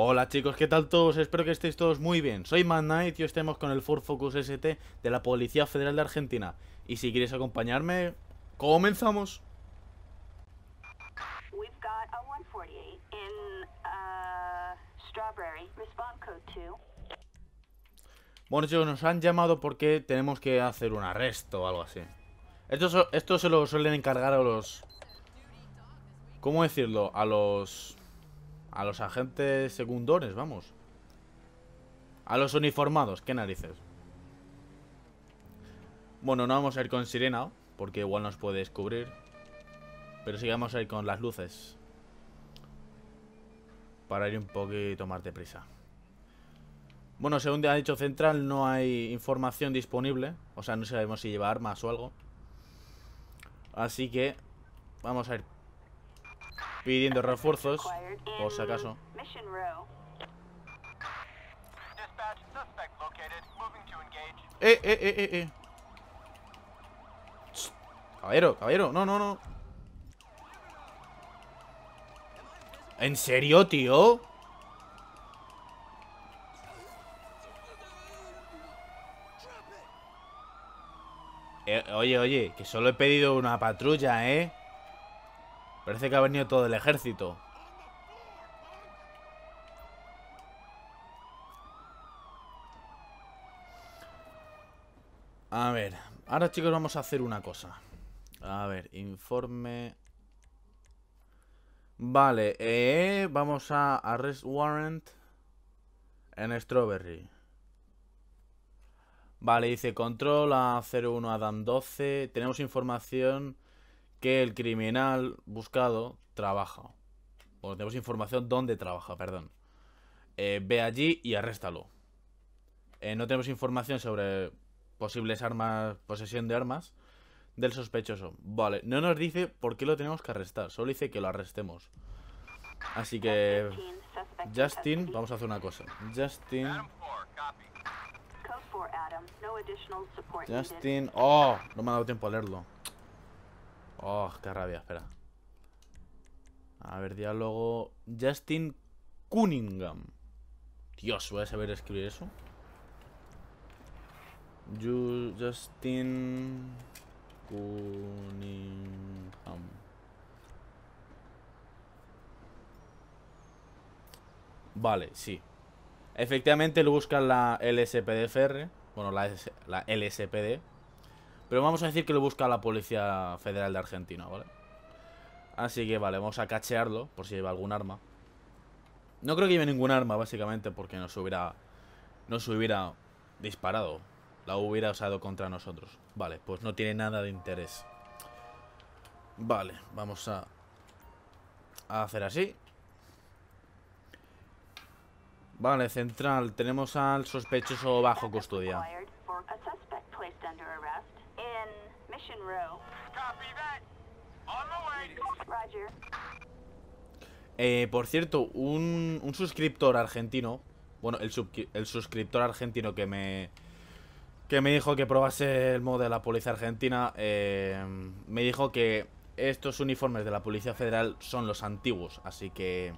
Hola chicos, ¿qué tal todos? Espero que estéis todos muy bien. Soy Mad Knight y hoy estamos con el Ford Focus ST de la Policía Federal de Argentina. Y si quieres acompañarme, comenzamos. Uh, bueno chicos, nos han llamado porque tenemos que hacer un arresto o algo así. Esto, esto se lo suelen encargar a los... ¿Cómo decirlo? A los a los agentes secundores, vamos. A los uniformados, qué narices. Bueno, no vamos a ir con sirena, porque igual nos puede descubrir. Pero sí vamos a ir con las luces. Para ir un poquito más deprisa. Bueno, según ha dicho Central, no hay información disponible. O sea, no sabemos si lleva armas o algo. Así que vamos a ir pidiendo refuerzos, por si acaso. Eh, eh, eh, eh, eh. Caballero, caballero, no, no, no. ¿En serio, tío? Eh, oye, oye, que solo he pedido una patrulla, ¿eh? Parece que ha venido todo el ejército. A ver, ahora chicos vamos a hacer una cosa. A ver, informe... Vale, eh, vamos a arrest warrant en Strawberry. Vale, dice control a 01 Adam 12. Tenemos información que el criminal buscado trabaja. O tenemos información dónde trabaja, perdón. Eh, ve allí y arréstalo. Eh, no tenemos información sobre posibles armas, posesión de armas del sospechoso. Vale, no nos dice por qué lo tenemos que arrestar, solo dice que lo arrestemos. Así que... Justin, vamos a hacer una cosa. Justin... Justin... ¡Oh! No me ha dado tiempo a leerlo. Oh, qué rabia, espera. A ver, diálogo. Justin Cunningham. Dios, voy a saber escribir eso. Justin Cunningham. Vale, sí. Efectivamente, lo busca la LSPDFR. Bueno, la, la LSPD, pero vamos a decir que lo busca la Policía Federal de Argentina, ¿vale? Así que vale, vamos a cachearlo por si lleva algún arma. No creo que lleve ningún arma, básicamente, porque nos hubiera... hubiera disparado. La hubiera usado contra nosotros. Vale, pues no tiene nada de interés. Vale, vamos A hacer así. Vale, central. Tenemos al sospechoso bajo custodia. Eh, por cierto, un, suscriptor argentino Bueno, el, el suscriptor argentino que me Que me dijo que probase el modo de la policía argentina eh, Me dijo que estos uniformes de la policía federal son los antiguos Así que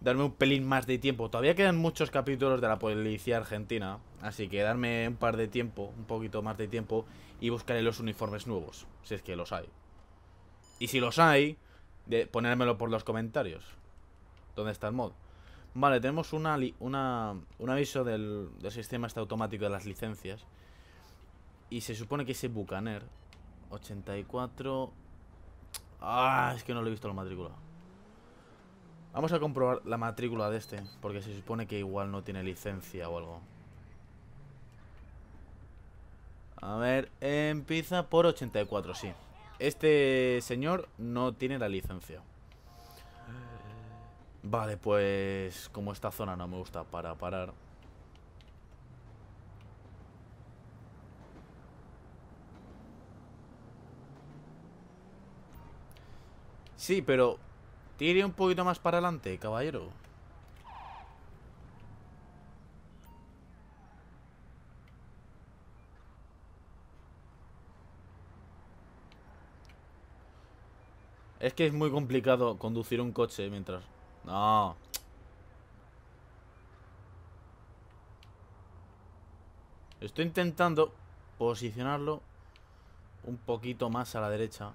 darme un pelín más de tiempo Todavía quedan muchos capítulos de la policía argentina Así que darme un par de tiempo, un poquito más de tiempo y buscaré los uniformes nuevos, si es que los hay. Y si los hay, de ponérmelo por los comentarios. ¿Dónde está el mod? Vale, tenemos una, una, un aviso del, del sistema este automático de las licencias. Y se supone que ese Bucaner 84... Ah, es que no lo he visto la matrícula. Vamos a comprobar la matrícula de este, porque se supone que igual no tiene licencia o algo. A ver, empieza por 84, sí. Este señor no tiene la licencia. Vale, pues como esta zona no me gusta para parar. Sí, pero tire un poquito más para adelante, caballero. Es que es muy complicado conducir un coche mientras... No. Estoy intentando posicionarlo un poquito más a la derecha.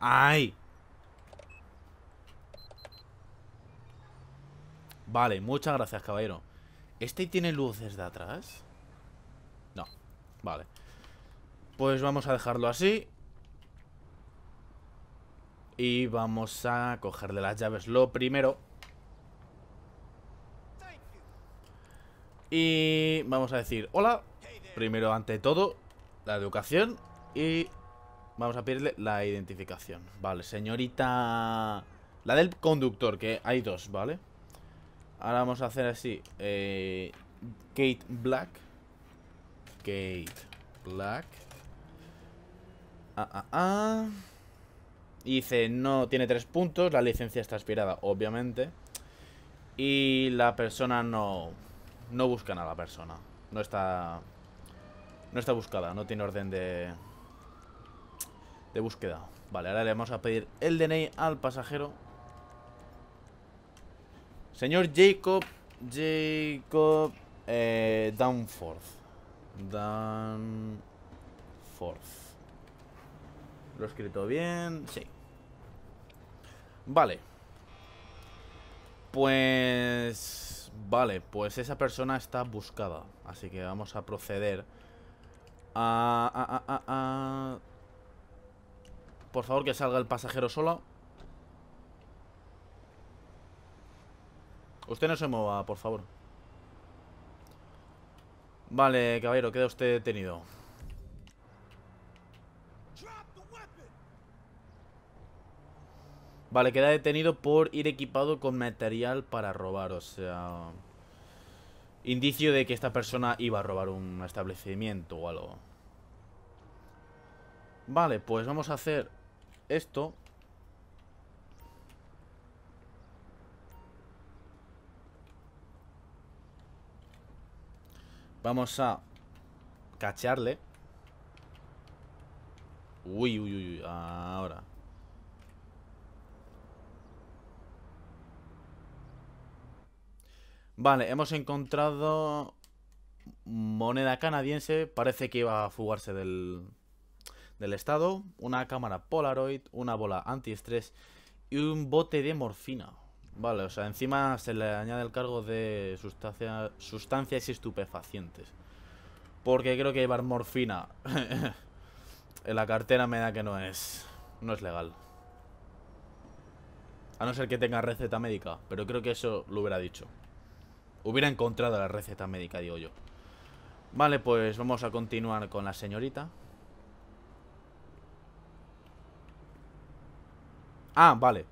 ¡Ay! Vale, muchas gracias, caballero. ¿Este tiene luces de atrás? No. Vale. Pues vamos a dejarlo así. Y vamos a cogerle de las llaves lo primero. Y vamos a decir hola. Primero, ante todo, la educación. Y vamos a pedirle la identificación. Vale, señorita... La del conductor, que hay dos, ¿vale? Ahora vamos a hacer así. Eh, Kate Black. Kate Black ah, ah, ah. dice, no, tiene tres puntos, la licencia está expirada, obviamente. Y la persona no... No buscan a la persona. No está... No está buscada, no tiene orden de... De búsqueda. Vale, ahora le vamos a pedir el DNI al pasajero. Señor Jacob... Jacob... Eh, Downforth. Downforth. Lo he escrito bien, sí Vale Pues... Vale, pues esa persona está buscada Así que vamos a proceder a, Por favor que salga el pasajero solo Usted no se mueva, por favor Vale, caballero, queda usted detenido Vale, queda detenido por ir equipado con material para robar, o sea... Indicio de que esta persona iba a robar un establecimiento o algo. Vale, pues vamos a hacer esto. Vamos a cacharle. Uy, uy, uy, ahora. Vale, hemos encontrado moneda canadiense. Parece que iba a fugarse del, estado. Una cámara Polaroid, una bola antiestrés y un bote de morfina. Vale, o sea, encima se le añade el cargo de sustancia, sustancias estupefacientes. Porque creo que llevar morfina en la cartera me da que no es, no es legal. A no ser que tenga receta médica, pero creo que eso lo hubiera dicho. Hubiera encontrado la receta médica, digo yo. Vale, pues vamos a continuar con la señorita. Ah, vale.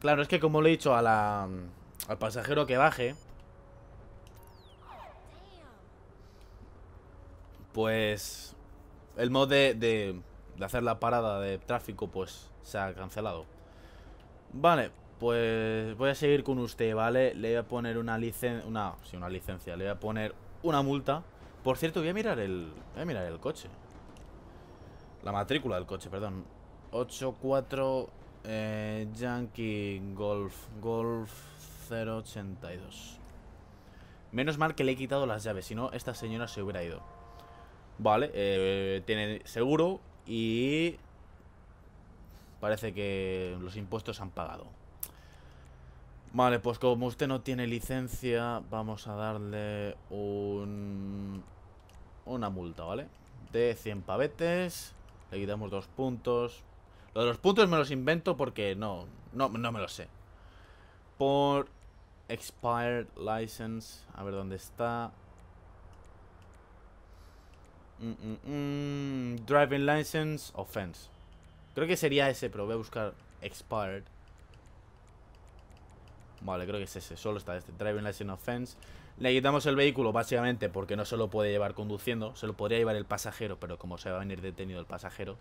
Claro, es que como le he dicho a la, al pasajero que baje... Pues... El modo de, de, hacer la parada de tráfico, pues, se ha cancelado. Vale, pues voy a seguir con usted, ¿vale? Le voy a poner una licencia, una, sí, una licencia, le voy a poner una multa. Por cierto, voy a mirar el, mirar el coche. La matrícula del coche, perdón. 84 eh, Yankee Golf, Golf 082. Menos mal que le he quitado las llaves, si no, esta señora se hubiera ido. Vale, eh, tiene seguro y parece que los impuestos han pagado. Vale, pues como usted no tiene licencia, vamos a darle un... Una multa, ¿vale? De 100 pavetes. Le quitamos dos puntos. Lo de los puntos me los invento porque no, no, me lo sé. Por expired license. A ver dónde está. Mm, mm, mm, driving license offense. Creo que sería ese, pero voy a buscar expired. Vale, creo que es ese, solo está este Driving License Offense Le quitamos el vehículo básicamente porque no se lo puede llevar conduciendo Se lo podría llevar el pasajero, pero como se va a venir detenido el pasajero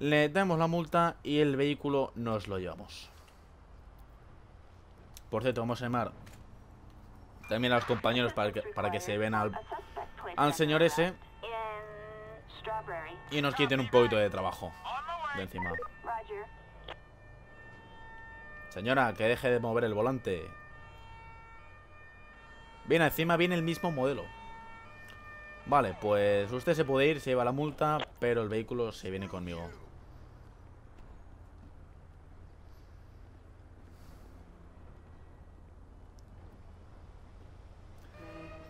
Le damos la multa y el vehículo nos lo llevamos Por cierto, vamos a llamar también a los compañeros para que, para que se ven al, al señor ese Y nos quiten un poquito de trabajo de encima Señora, que deje de mover el volante. Bien, encima viene el mismo modelo. Vale, pues usted se puede ir, se lleva la multa, pero el vehículo se viene conmigo.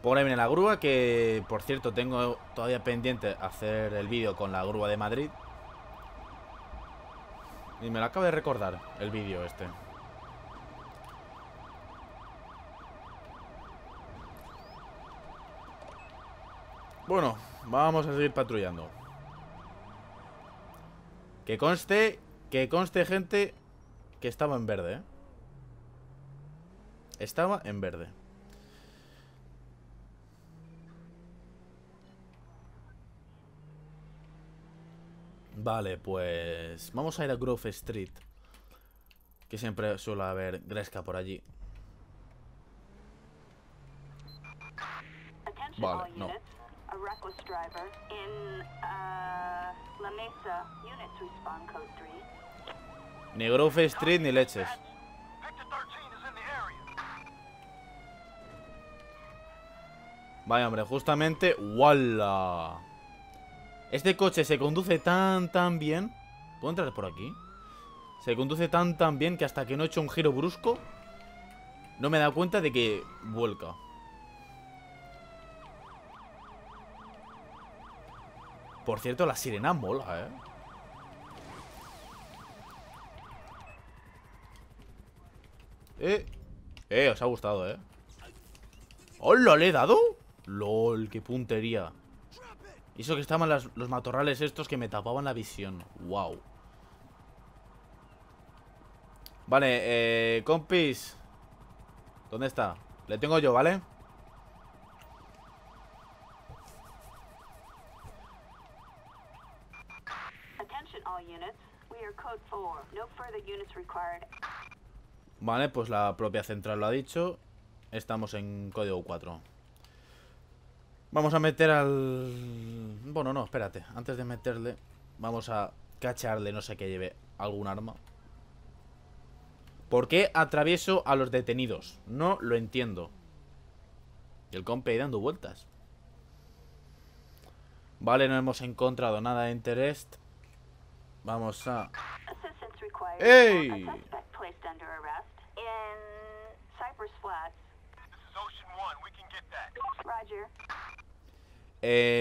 Por ahí la grúa, que por cierto tengo todavía pendiente hacer el vídeo con la grúa de Madrid. Y me lo acabo de recordar, el vídeo este. Bueno, vamos a seguir patrullando. Que conste, que conste gente que estaba en verde, ¿eh? Estaba en verde. Vale, pues vamos a ir a Grove Street. Que siempre suele haber gresca por allí. Vale, no. Ni reckless Street ni leches. Vaya, hombre, justamente... ¡Wala! Este coche se conduce tan, tan bien... ¿Puedo entrar por aquí? Se conduce tan, tan bien que hasta que no he hecho un giro brusco... No me he dado cuenta de que vuelca. Por cierto, la sirena mola, ¿eh? Eh, eh, os ha gustado, ¿eh? lo le he dado! ¡Lol, qué puntería! Hizo que estaban los matorrales estos que me tapaban la visión. ¡Wow! Vale, eh, compis. ¿Dónde está? Le tengo yo, ¿vale? Vale, pues la propia central lo ha dicho. Estamos en código 4. Vamos a meter al... Bueno, no, espérate. Antes de meterle, vamos a cacharle, no sé qué lleve, algún arma. ¿Por qué atravieso a los detenidos? No lo entiendo. Y el compa ahí dando vueltas. Vale, no hemos encontrado nada de interés Vamos a... ¡Ey!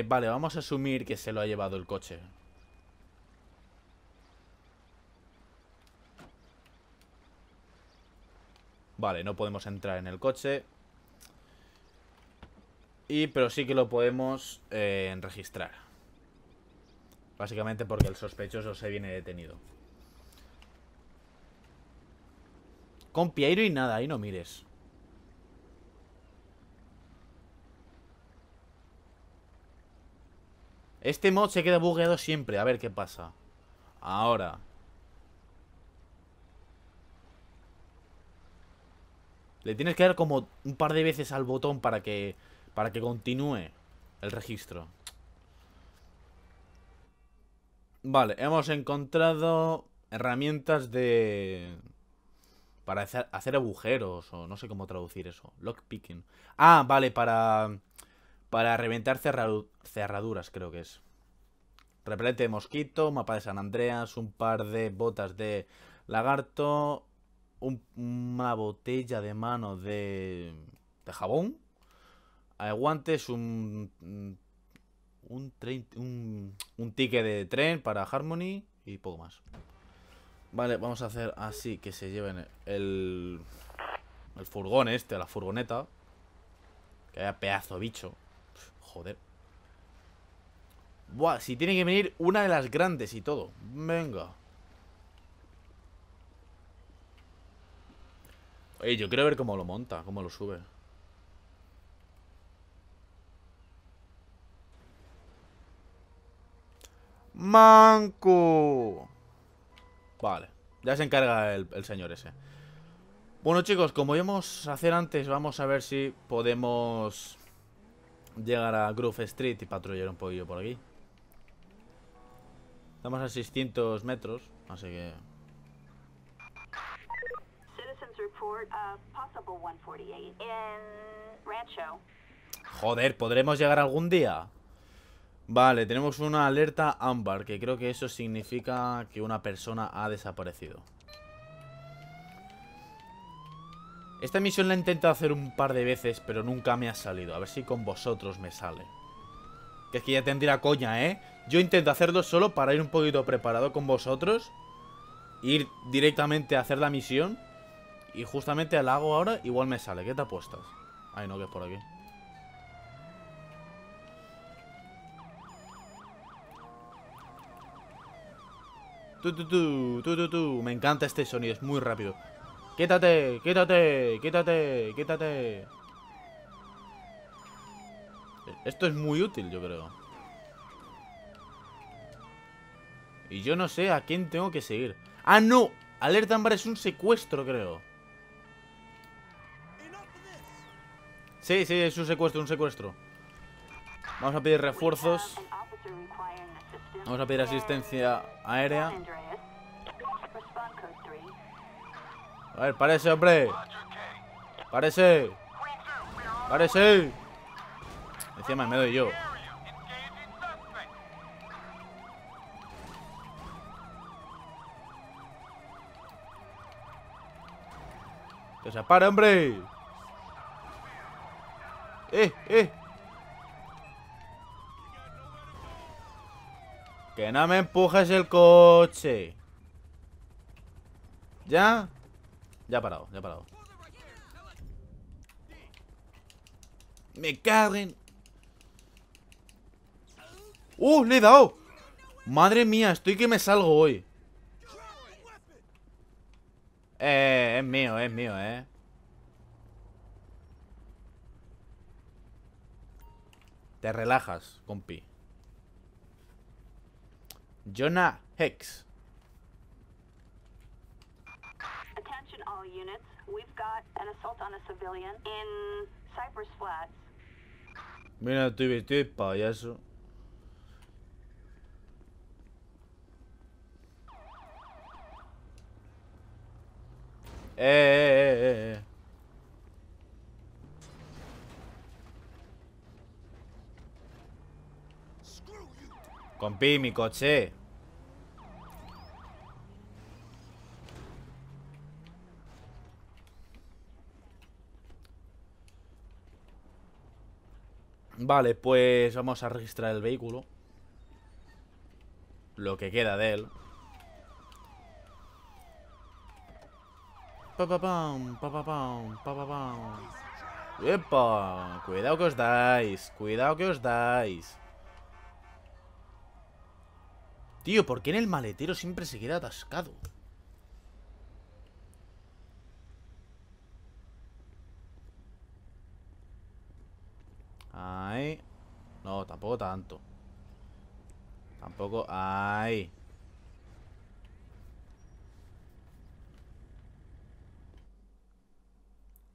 vale, vamos a asumir que se lo ha llevado el coche. Vale, no podemos entrar en el coche. Y, pero sí que lo podemos eh, registrar. Básicamente porque el sospechoso se viene detenido. Con Piero y nada, ahí no mires. Este mod se queda bugueado siempre. A ver qué pasa. Ahora. Le tienes que dar como un par de veces al botón para que, para que continúe el registro. Vale, hemos encontrado herramientas de... Para hacer agujeros, o no sé cómo traducir eso. Lockpicking. Ah, vale, para... Para reventar cerraduras, creo que es. Repelente de mosquito, mapa de San Andreas, un par de botas de lagarto, una botella de mano de, de jabón, eh, guantes, un un, ticket de tren para Harmony y poco más. Vale, vamos a hacer así que se lleven el, el furgón este, la furgoneta. Que haya pedazo bicho. Joder. Buah, si tiene que venir una de las grandes y todo. Venga. Oye, yo quiero ver cómo lo monta, cómo lo sube. Manco. Vale, ya se encarga el, señor ese. Bueno chicos, como íbamos a hacer antes, vamos a ver si podemos llegar a Groove Street y patrullar un poquillo por aquí. Estamos a 600 metros, así que... Joder, ¿podremos llegar algún día? Vale, tenemos una alerta ámbar, que creo que eso significa que una persona ha desaparecido. Esta misión la he intentado hacer un par de veces, pero nunca me ha salido. A ver si con vosotros me sale. Que es que ya tendría coña, ¿eh? Yo intento hacerlo solo para ir un poquito preparado con vosotros. Ir directamente a hacer la misión. Y justamente la hago ahora, igual me sale. ¿Qué te apuestas? Ay, no, que es por aquí. Me encanta este sonido, es muy rápido. Quítate, quítate, quítate, ¡Quétate! Esto es muy útil, yo creo. Y yo no sé a quién tengo que seguir. ¡Ah, no! Alerta Ambar es un secuestro, creo. Sí, sí, es un secuestro, un secuestro. Vamos a pedir refuerzos. Vamos a pedir asistencia aérea. A ver, parece, hombre. Parece. Parece. Encima me doy yo. ¡Que se hombre! ¡Eh, eh! Que no me empujes el coche. ¿Ya? Ya parado, ya parado. Me caguen. ¡Uh! ¡Le he dado! Madre mía, estoy que me salgo hoy. Eh, es mío, es mío, eh. Te relajas, compi. Jonah Hex. Attention all units. We've got an assault on a civilian in Cypress Flats. Mira, tuve, tuve, payaso. Eh, eh, eh, eh. eh. Compí mi coche. Vale, pues vamos a registrar el vehículo. Lo que queda de él. Pa, pa, pa, pa, pa, pa, Cuidado que os dais. Cuidado que os dais. Tío, ¿por qué en el maletero siempre se queda atascado? tanto. Tampoco... ¡Ay!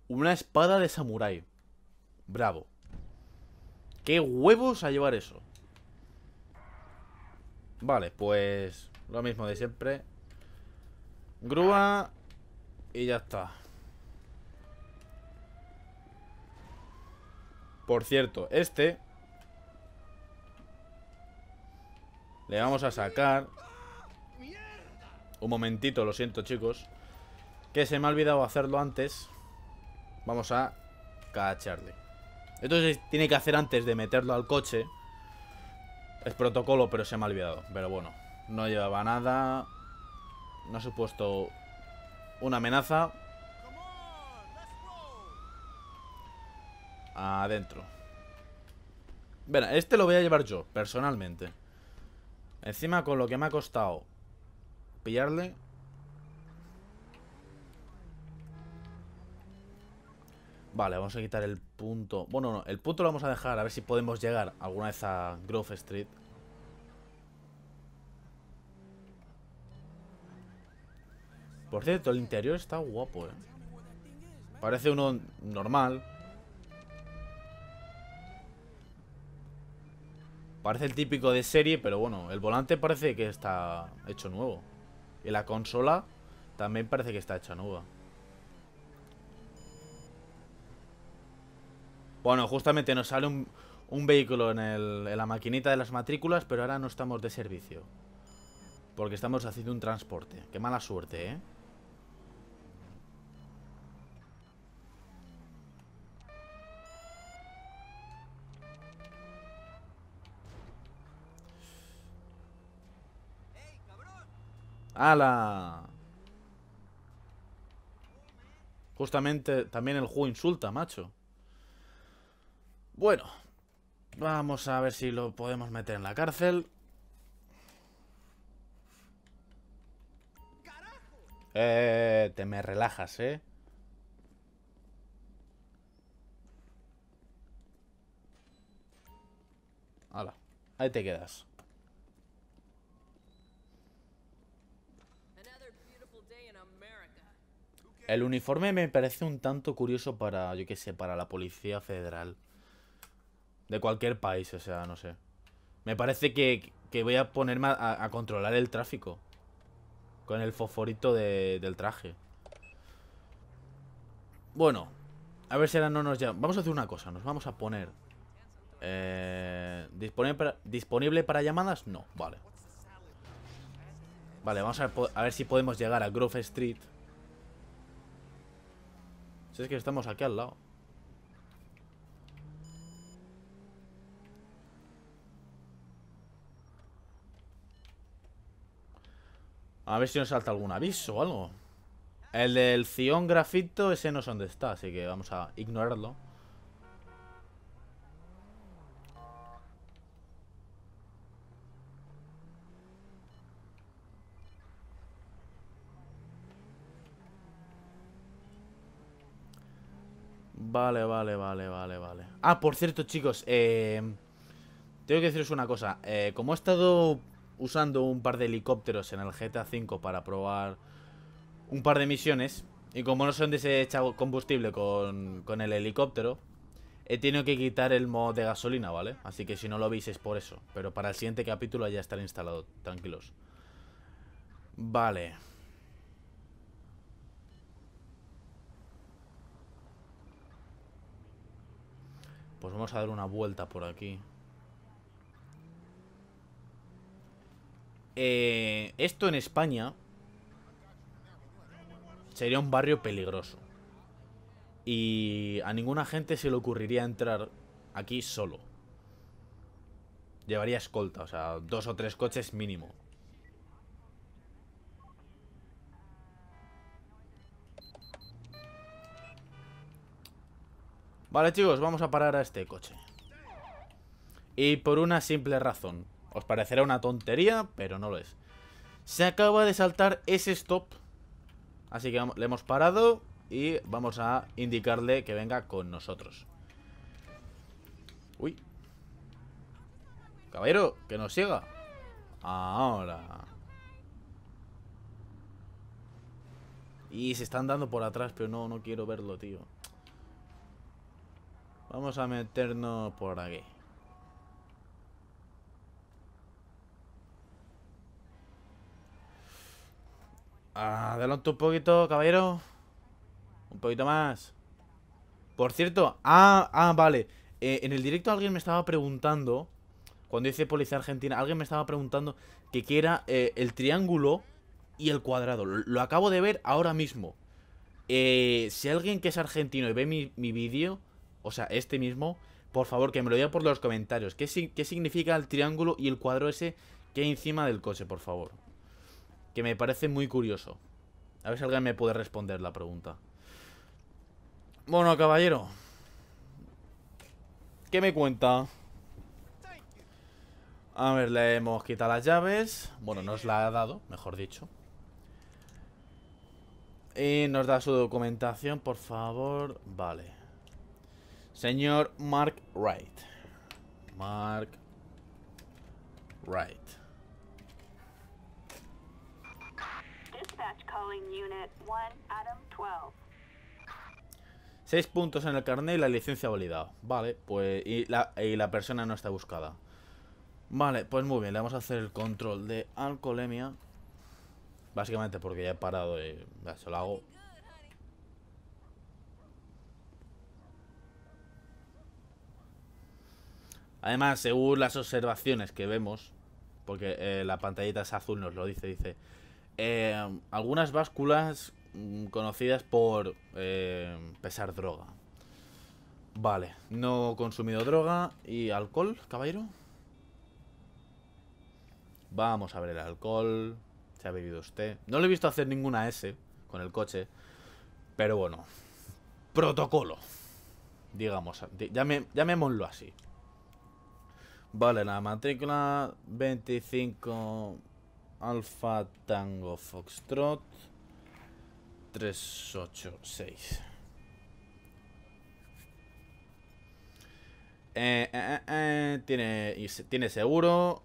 Una espada de samurái. Bravo. ¿Qué huevos a llevar eso? Vale, pues... Lo mismo de siempre. Grúa... Y ya está. Por cierto, este... Le vamos a sacar Un momentito, lo siento chicos Que se me ha olvidado hacerlo antes Vamos a cacharle Esto se tiene que hacer antes de meterlo al coche Es protocolo, pero se me ha olvidado Pero bueno, no llevaba nada No ha supuesto una amenaza Adentro Venga, este lo voy a llevar yo, personalmente Encima con lo que me ha costado pillarle. Vale, vamos a quitar el punto. Bueno, no, el punto lo vamos a dejar a ver si podemos llegar alguna vez a Grove Street. Por cierto, el interior está guapo, eh. Parece uno normal. Parece el típico de serie, pero bueno, el volante parece que está hecho nuevo. Y la consola también parece que está hecha nueva. Bueno, justamente nos sale un, vehículo en, en la maquinita de las matrículas, pero ahora no estamos de servicio. Porque estamos haciendo un transporte. Qué mala suerte, ¿eh? ¡Hala! Ah, Justamente también el juego insulta, macho. Bueno, vamos a ver si lo podemos meter en la cárcel. Eh, te me relajas, ¿eh? Hala, ahí te quedas. El uniforme me parece un tanto curioso para, yo qué sé, para la policía federal. De cualquier país, o sea, no sé. Me parece que, voy a ponerme a, controlar el tráfico. Con el foforito de, del traje. Bueno. A ver si ahora no nos llaman. Vamos a hacer una cosa. Nos vamos a poner... Eh, ¿disponible, para, ¿Disponible para llamadas? No, vale. Vale, vamos a, a ver si podemos llegar a Grove Street es que estamos aquí al lado. A ver si nos salta algún aviso o algo. El del Cion Grafito, ese no es donde está, así que vamos a ignorarlo. Vale, vale, vale, vale, vale. Ah, por cierto, chicos, eh, tengo que deciros una cosa. Eh, como he estado usando un par de helicópteros en el GTA V para probar un par de misiones, y como no son dónde se combustible con, con el helicóptero, he tenido que quitar el mod de gasolina, ¿vale? Así que si no lo veis es por eso. Pero para el siguiente capítulo ya estará instalado, tranquilos. Vale. Pues vamos a dar una vuelta por aquí. Eh, esto en España sería un barrio peligroso. Y a ninguna gente se le ocurriría entrar aquí solo. Llevaría escolta, o sea, dos o tres coches mínimo. Vale, chicos, vamos a parar a este coche. Y por una simple razón. Os parecerá una tontería, pero no lo es. Se acaba de saltar ese stop. Así que le hemos parado y vamos a indicarle que venga con nosotros. Uy. Caballero, que nos siga. Ahora. Y se están dando por atrás, pero no, no quiero verlo, tío. Vamos a meternos por aquí. Adelante un poquito, caballero. Un poquito más. Por cierto, ah, ah, vale. Eh, en el directo alguien me estaba preguntando, cuando hice Policía Argentina, alguien me estaba preguntando que quiera era eh, el triángulo y el cuadrado. Lo, acabo de ver ahora mismo. Eh, si alguien que es argentino y ve mi, mi vídeo, o sea, este mismo, por favor, que me lo diga por los comentarios. ¿Qué, ¿Qué, significa el triángulo y el cuadro ese que hay encima del coche, por favor? Que me parece muy curioso. A ver si alguien me puede responder la pregunta. Bueno, caballero. ¿Qué me cuenta? A ver, le hemos quitado las llaves. Bueno, nos la ha dado, mejor dicho. Y nos da su documentación, por favor. Vale. Señor Mark Wright. Mark Wright. Dispatch calling unit puntos en el carnet y la licencia validado Vale, pues. Y la, y la persona no está buscada. Vale, pues muy bien, le vamos a hacer el control de alcoholemia. Básicamente porque ya he parado y ya se lo hago. Además, según las observaciones que vemos, porque eh, la pantallita es azul, nos lo dice, dice, em, algunas básculas mm, conocidas por em, pesar droga. Vale, no consumido droga y alcohol, caballero. Vamos a ver el alcohol. Se ha bebido usted. No le he visto hacer ninguna S con el coche. Pero bueno. Protocolo. Digamos, llamé, llamémoslo así. Vale, la matrícula 25 Alfa Tango Foxtrot 386. Eh, eh, eh, tiene, tiene seguro.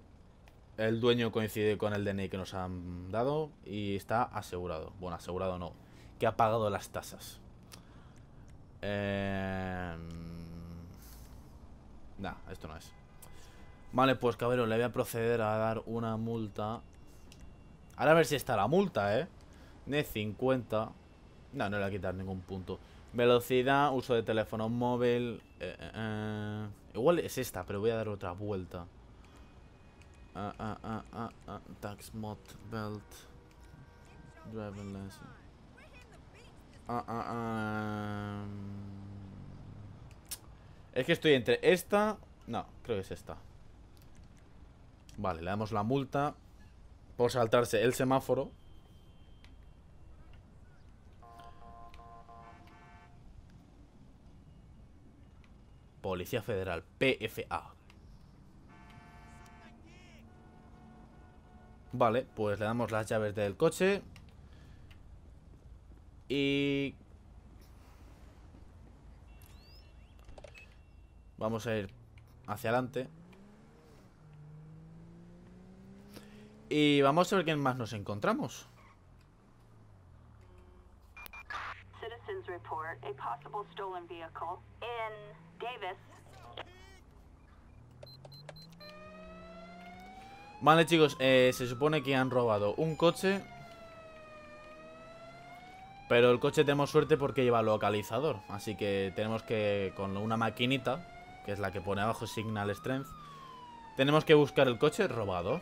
El dueño coincide con el DNI que nos han dado y está asegurado. Bueno, asegurado no. Que ha pagado las tasas. Eh... Nah, esto no es. Vale, pues cabrón, le voy a proceder a dar una multa. Ahora a ver si está la multa, ¿eh? De 50. No, no le voy a quitar ningún punto. Velocidad, uso de teléfono móvil. Eh, eh, eh. Igual es esta, pero voy a dar otra vuelta. Ah, ah, ah, Tax mod belt. Es que estoy entre esta. No, creo que es esta. Vale, le damos la multa por saltarse el semáforo. Policía Federal, PFA. Vale, pues le damos las llaves del coche. Y... Vamos a ir hacia adelante. Y vamos a ver quién más nos encontramos. Vale chicos, eh, se supone que han robado un coche Pero el coche tenemos suerte porque lleva localizador Así que tenemos que, con una maquinita Que es la que pone abajo Signal Strength Tenemos que buscar el coche robado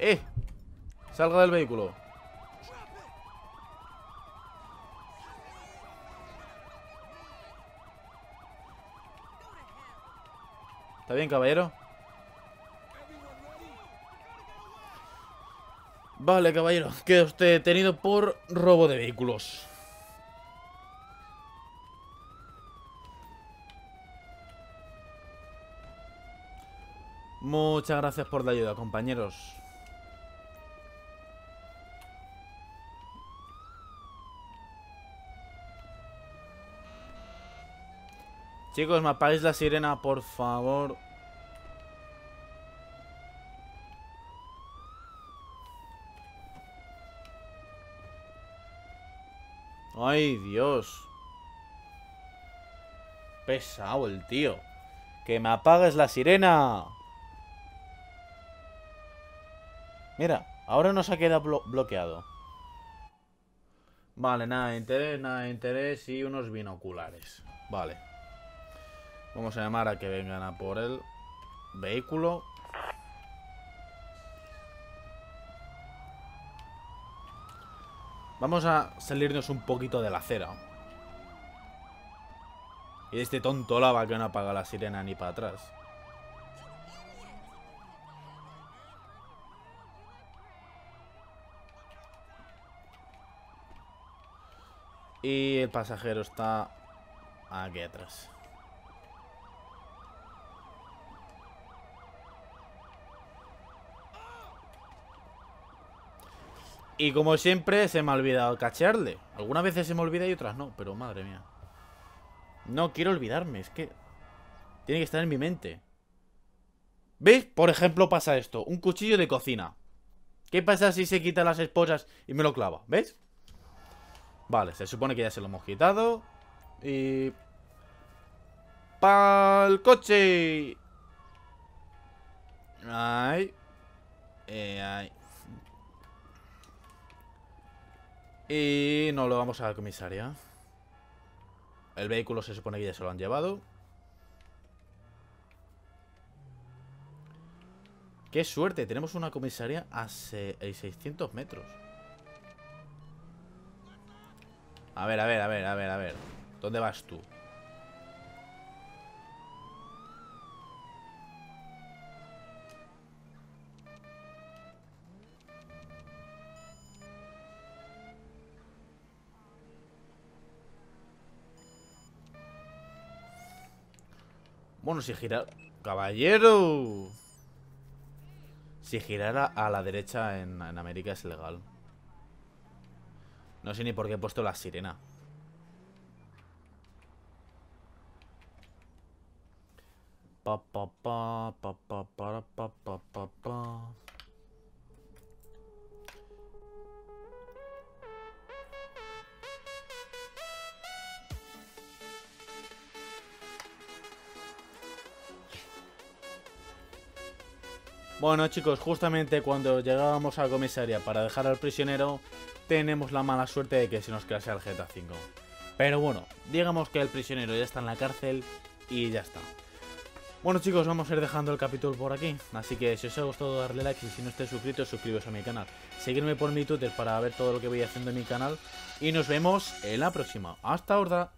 ¡Eh! Salga del vehículo. ¿Está bien, caballero? Vale, caballero, queda usted detenido por robo de vehículos. Muchas gracias por la ayuda, compañeros. Chicos, me apagáis la sirena, por favor. Ay, Dios. Pesado el tío. Que me apagues la sirena. Mira, ahora nos ha quedado bloqueado. Vale, nada de interés, nada de interés y unos binoculares. Vale. Vamos a llamar a que vengan a por el vehículo. Vamos a salirnos un poquito de la acera. Y este tonto lava que no apaga la sirena ni para atrás. Y el pasajero está aquí atrás. Y como siempre, se me ha olvidado cachearle. Algunas veces se me olvida y otras no, pero madre mía. No quiero olvidarme, es que... Tiene que estar en mi mente. ¿Veis? Por ejemplo pasa esto, un cuchillo de cocina. ¿Qué pasa si se quita las esposas y me lo clava? ¿Ves? Vale, se supone que ya se lo hemos quitado. Y... ¡Pal coche! Ay. Eh, ay. Y no lo vamos a la comisaría. El vehículo se supone que ya se lo han llevado. ¡Qué suerte! Tenemos una comisaría a 600 eh, metros. A ver, a ver, a ver, a ver, a ver. ¿Dónde vas tú? Bueno, si girar... ¡Caballero! Si girara a la derecha en América es legal. No sé ni por qué he puesto la sirena. Pa, pa, pa, pa, pa, pa, pa, pa, pa. Bueno chicos, justamente cuando llegábamos a la comisaría para dejar al prisionero, tenemos la mala suerte de que se nos crasea el GTA 5. Pero bueno, digamos que el prisionero ya está en la cárcel y ya está. Bueno chicos, vamos a ir dejando el capítulo por aquí, así que si os ha gustado darle like y si no estáis suscritos, suscribiros a mi canal. Seguidme por mi Twitter para ver todo lo que voy haciendo en mi canal y nos vemos en la próxima. ¡Hasta ahora!